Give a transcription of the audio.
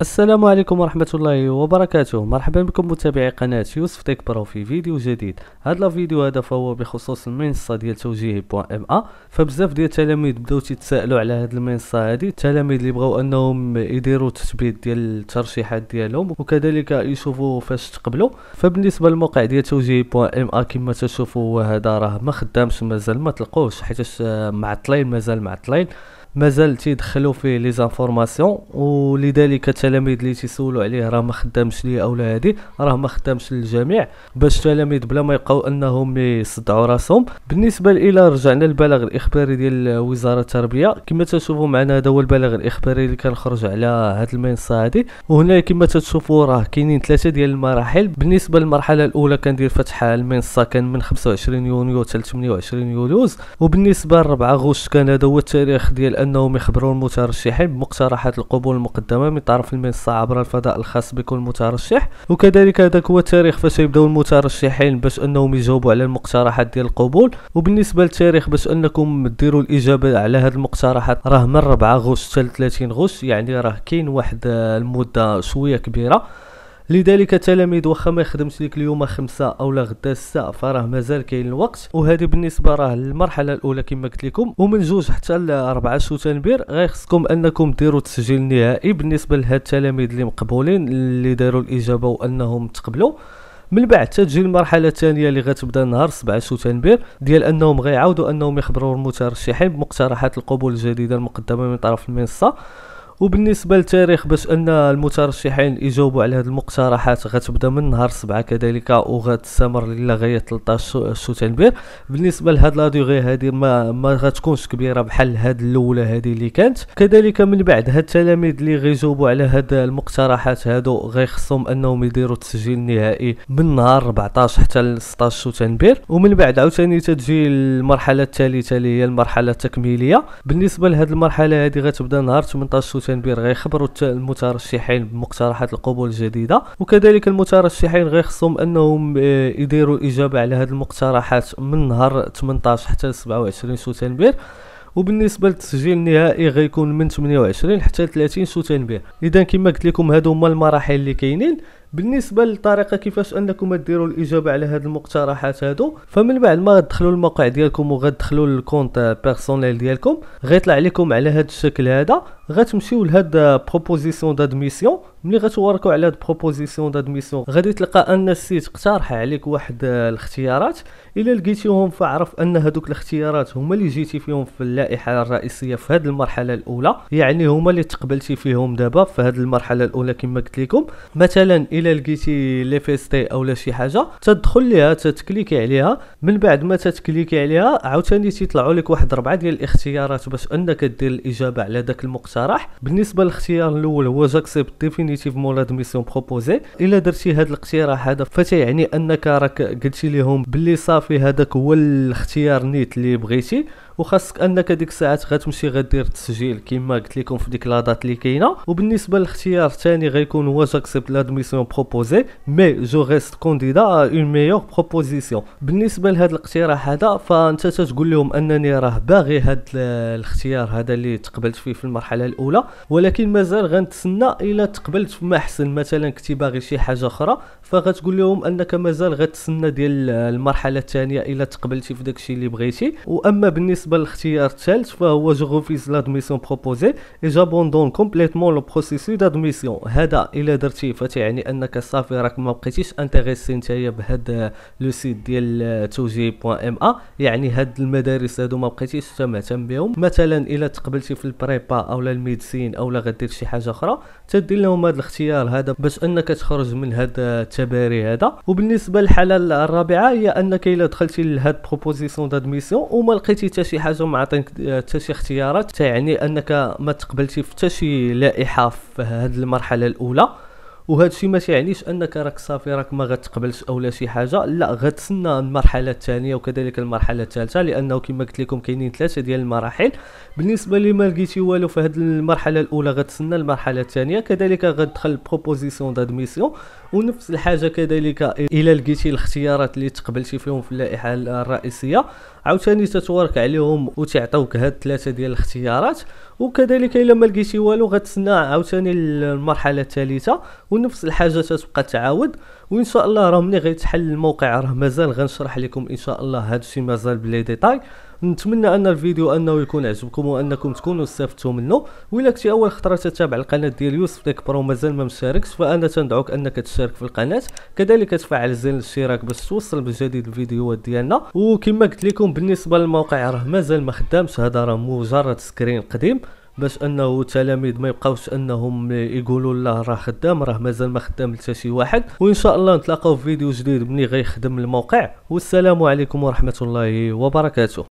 السلام عليكم ورحمة الله وبركاته مرحبا بكم متابعي قناة يوسف تيك برو في فيديو جديد هذا الفيديو هذا فهو بخصوص المنصة ديال توجيهي بوان ام ا فبزاف ديال التلاميذ بداو تيتسائلوا على هاد المنصة هادي التلاميذ اللي بغاو انهم يديروا تثبيت ديال الترشيحات ديالهم وكذلك يشوفوا فاش تقبلوا فبالنسبة للموقع ديال توجيهي بوان ام ا كما تشوفوا هذا راه ما خدامش مازال ما تلقوش حيت آه، معطلين مازال معطلين مازال تيدخلوا فيه لي زانفورماسيون ولذلك التلاميذ اللي تيسولوا عليه راه ما خدامش ليا اولا هادي راه ما خدامش للجميع باش التلاميذ بلا ما يبقاو انهم يصدعوا راسهم بالنسبه الى رجعنا للبلاغ الاخباري ديال وزاره التربيه كما تشوفوا معنا هذا هو البلاغ الاخباري اللي كنخرج على هاد المنصه هادي وهنا كما تشوفوا راه كاينين ثلاثه ديال المراحل بالنسبه للمرحله الاولى كندير فتح المنصه كان من 25 يونيو حتى 28 يوليوز وبالنسبه ل 4 غشت كان هذا هو التاريخ ديال أنهم يخبروا المترشحين بمقترحات القبول المقدمة من طرف المنصة عبر الفضاء الخاص بكل مترشح وكذلك هذاك هو التاريخ فاش يبداو المترشحين باش أنهم يجاوبوا على المقترحات ديال القبول وبالنسبة للتاريخ باش أنكم ديروا الإجابة على هذه المقترحات راه من 4 غشت حتى 30 غشت يعني راه كاين واحد آه، المدة شوية كبيرة لذلك تلاميذ واخا ما يخدمش لك اليوم خمسة او لا غدا ستة فراه مازال كاين الوقت وهذه بالنسبة راه المرحلة الاولى كما قلت لكم ومن جوج حتى لأربعة شتنبير غيخصكم انكم ديروا التسجيل النهائي بالنسبة لهاد التلاميذ اللي مقبولين اللي داروا الاجابة وانهم تقبلوا من بعد تجي المرحله الثانيه اللي غتبدا نهار 7 شتنبر ديال انهم غيعاودوا انهم يخبروا المترشحين بمقترحات القبول الجديده المقدمه من طرف المنصه وبالنسبه للتاريخ باش ان المترشحين يجاوبوا على هذه المقترحات غتبدا من نهار سبعة كذلك وغتستمر الى غاية 13 شتنبر بالنسبه لهاد لا دوغي هذه ما ما غتكونش كبيره بحال هاد الاولى هذه اللي كانت كذلك من بعد هاد التلاميذ اللي غيجاوبوا على هاد المقترحات هادو غيخصهم انهم يديروا التسجيل النهائي من نهار 14 حتى ل 16 شتنبر ومن بعد عاوتاني تجي المرحله الثالثه اللي هي المرحله التكميليه بالنسبه لهاد المرحله هذه غتبدا نهار 18 وتنبير غيخبروا المترشحين بمقترحات القبول الجديده وكذلك المترشحين غيخصهم انهم آه، يديروا الاجابه على هذه المقترحات من نهار 18 حتى 27 سبتمبر وبالنسبه للتسجيل النهائي غيكون من 28 حتى 30 سبتمبر اذا كما قلت لكم هادو هما المراحل اللي كاينين بالنسبه للطريقه كيفاش انكم ديروا الاجابه على هاد المقترحات هادو فمن بعد ما تدخلوا الموقع ديالكم وغتدخلوا للكونت آه، بيرسونيل ديالكم غيطلع لكم على هاد الشكل هذا غتمشيو لهاد بروبوزيسيون دادميسيون ملي غتوركو على هاد بروبوزيسيون دادميسيون غادي تلقى ان السيت اقترح عليك واحد آه، الاختيارات الا لقيتيهم فعرف ان هادوك الاختيارات هما اللي جيتي فيهم في اللائحه الرئيسيه في هاد المرحله الاولى يعني هما اللي تقبلتي فيهم دابا في هاد المرحله الاولى كما قلت لكم مثلا الا لقيتي لي فيستي او لا شي حاجه تدخل ليها تتكليكي عليها من بعد ما تتكليكي عليها عاوتاني تيطلعوا لك واحد ربعه ديال الاختيارات باش انك دير الاجابه على داك المقترح شرح بالنسبه للاختيار الاول هو جاكسيبت ديفينيتيفمون لا ميسيون بروبوزي الا درتي هذا الاقتراح هذا فتيعني انك راك قلتي لهم بلي صافي هذاك هو الاختيار نيت اللي بغيتي وخاصك انك ديك الساعات غتمشي غدير التسجيل كما قلت لكم في ديك لاضات اللي كاينه وبالنسبه للاختيار الثاني غيكون هو جاكسبت لادميسيون بروبوزي مي جو ريست كونديدا اون ميور بروبوزيسيون بالنسبه لهذا الاقتراح هذا فانت تتقول لهم انني راه باغي هذا الاختيار هذا اللي تقبلت فيه في المرحله الاولى ولكن مازال غنتسنى الى تقبلت فما احسن مثلا كنتي باغي شي حاجه اخرى فغتقول لهم انك مازال غتسنى ديال المرحله الثانيه الى تقبلتي في داكشي اللي بغيتي واما بالنسبه بالنسبه للاختيار الثالث فهو جو غوفيز لادميسيون بروبوزي اي جابوندون كومبليتمون لو بروسيسو دادميسيون هذا الا درتي فتعني انك صافي راك ما بقيتيش انتريسي نتايا بهذا لو سيت ديال توجي بوان ام ا يعني هاد المدارس هادو ما بقيتيش حتى مهتم بهم مثلا الا تقبلتي في البريبا اولا الميدسين اولا غدير شي حاجه اخرى تدير لهم هذا الاختيار هذا باش انك تخرج من هاد التباري هذا وبالنسبه للحاله الرابعه هي انك الا دخلتي لهاد بروبوزيسيون دادميسيون وما لقيتي حتى شي شي حاجه ما عطينك آه، حتى شي اختيارات تعني انك ما تقبلتي في حتى شي لائحه في هذه المرحله الاولى وهذا الشيء ما تيعنيش انك راك صافي راك ما غتقبلش اولا شي حاجه لا غتسنى المرحله الثانيه وكذلك المرحله الثالثه لانه كما قلت لكم كاينين ثلاثه ديال المراحل بالنسبه لما لقيتي والو في هذه المرحله الاولى غتسنى المرحله الثانيه كذلك غتدخل بروبوزيسيون دادميسيون ونفس الحاجه كذلك الى لقيتي الاختيارات اللي تقبلتي فيهم في اللائحه الرئيسيه عاوتاني تتورك عليهم وتعطوك هاد ثلاثه ديال الاختيارات وكذلك الا ما لقيتي والو غتسنى عاوتاني المرحله الثالثه ونفس الحاجه تتبقى تعاود وان شاء الله راه ملي غيتحل الموقع راه مازال غنشرح لكم ان شاء الله هادشي مازال بلي ديتاي نتمنى ان الفيديو انه يكون عجبكم وانكم تكونوا استفدتوا منه ولا كنتي اول خطره تتابع القناه ديال يوسف تيك برو مازال ما مشاركش فانا تندعوك انك تشارك في القناه كذلك تفعل زر الاشتراك باش توصل بجديد الفيديوهات ديالنا وكما قلت لكم بالنسبه للموقع راه مازال ما خدامش هذا راه مجرد سكرين قديم باش انه التلاميذ ما يبقاوش انهم يقولوا لا راه خدام راه مازال ما خدام حتى شي واحد وان شاء الله نتلاقاو في فيديو جديد ملي غيخدم الموقع والسلام عليكم ورحمه الله وبركاته